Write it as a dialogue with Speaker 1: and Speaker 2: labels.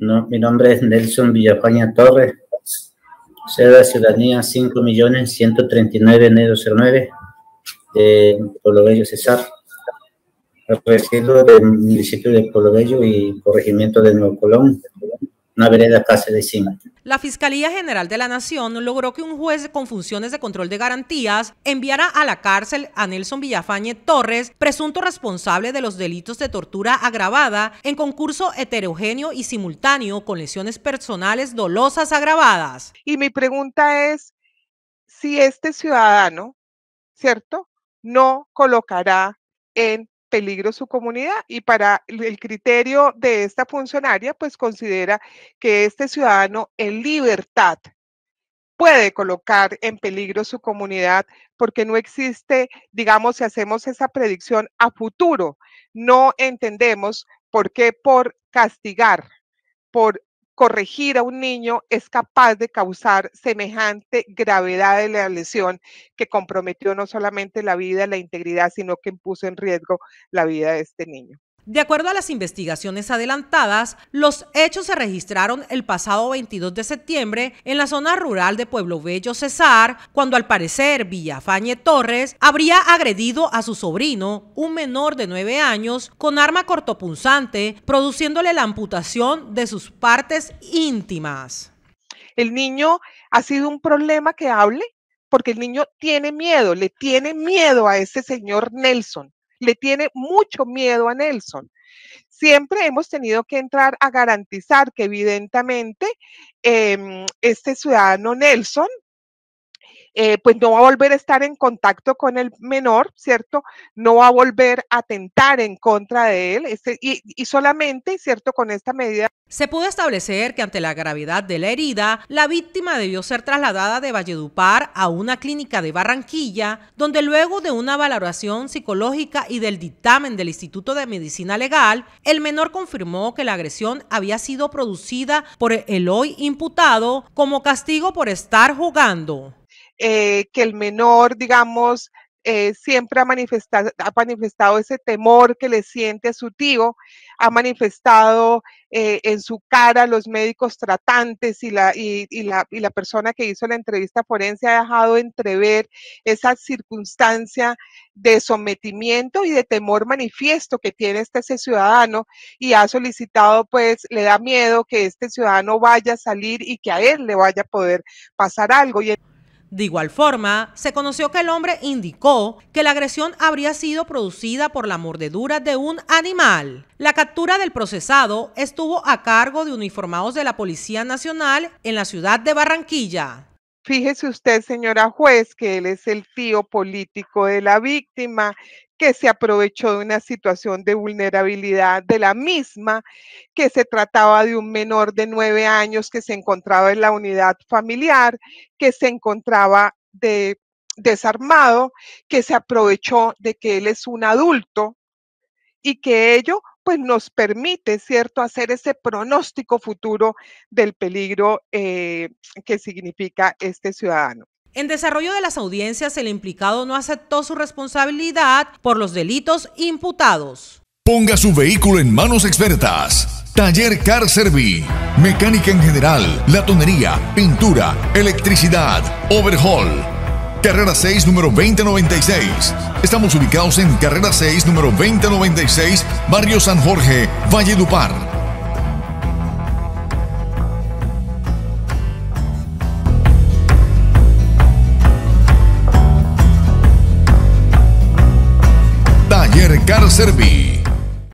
Speaker 1: mi nombre es Nelson Villafaña Torres, la Ciudadanía 5.139.09 de Pueblo Cesar. Residuo del municipio de Pueblo y corregimiento de Nuevo Colón, una vereda Casa de Cima.
Speaker 2: La Fiscalía General de la Nación logró que un juez con funciones de control de garantías enviara a la cárcel a Nelson Villafañe Torres, presunto responsable de los delitos de tortura agravada en concurso heterogéneo y simultáneo con lesiones personales dolosas agravadas. Y mi pregunta es si este ciudadano, ¿cierto?, no colocará
Speaker 1: en peligro su comunidad y para el criterio de esta funcionaria, pues considera que este ciudadano en libertad puede colocar en peligro su comunidad porque no existe, digamos, si hacemos esa predicción a futuro, no entendemos por qué por castigar, por corregir a un niño es capaz de causar semejante gravedad de la lesión que comprometió no solamente la vida, la integridad, sino que puso en riesgo la vida de este niño.
Speaker 2: De acuerdo a las investigaciones adelantadas, los hechos se registraron el pasado 22 de septiembre en la zona rural de Pueblo Bello Cesar, cuando al parecer Villafañe Torres habría agredido a su sobrino, un menor de nueve años, con arma cortopunzante, produciéndole la amputación de sus partes íntimas. El niño ha sido un problema que hable
Speaker 1: porque el niño tiene miedo, le tiene miedo a ese señor Nelson le tiene mucho miedo a Nelson. Siempre hemos tenido que entrar a garantizar que evidentemente em, este ciudadano Nelson eh, pues no va a volver a estar en contacto con el menor, ¿cierto? No va a volver
Speaker 2: a atentar en contra de él este, y, y solamente, ¿cierto? Con esta medida. Se pudo establecer que ante la gravedad de la herida, la víctima debió ser trasladada de Valledupar a una clínica de Barranquilla, donde luego de una valoración psicológica y del dictamen del Instituto de Medicina Legal, el menor confirmó que la agresión había sido producida por el hoy imputado como castigo por estar jugando.
Speaker 1: Eh, que el menor, digamos, eh, siempre ha manifestado, ha manifestado ese temor que le siente a su tío, ha manifestado eh, en su cara los médicos tratantes y la, y, la, y la persona que hizo la entrevista forense ha dejado entrever esa circunstancia de sometimiento y de temor manifiesto que tiene este ciudadano y ha solicitado, pues le da miedo
Speaker 2: que este ciudadano vaya a salir y que a él le vaya a poder pasar algo. Y de igual forma, se conoció que el hombre indicó que la agresión habría sido producida por la mordedura de un animal. La captura del procesado estuvo a cargo de uniformados de la Policía Nacional en la ciudad de Barranquilla. Fíjese usted,
Speaker 1: señora juez, que él es el tío político de la víctima, que se aprovechó de una situación de vulnerabilidad de la misma, que se trataba de un menor de nueve años que se encontraba en la unidad familiar, que se encontraba desarmado, que se aprovechó de que él es un adulto y que ello pues nos permite, ¿cierto?, hacer ese pronóstico
Speaker 2: futuro del peligro eh, que significa este ciudadano. En desarrollo de las audiencias, el implicado no aceptó su responsabilidad por los delitos imputados. Ponga su vehículo en manos expertas. Taller Car Servi. Mecánica en general, latonería, pintura, electricidad, overhaul. Carrera 6, número 2096. Estamos ubicados en Carrera 6, número 2096, Barrio San Jorge, Valle
Speaker 1: Serbi.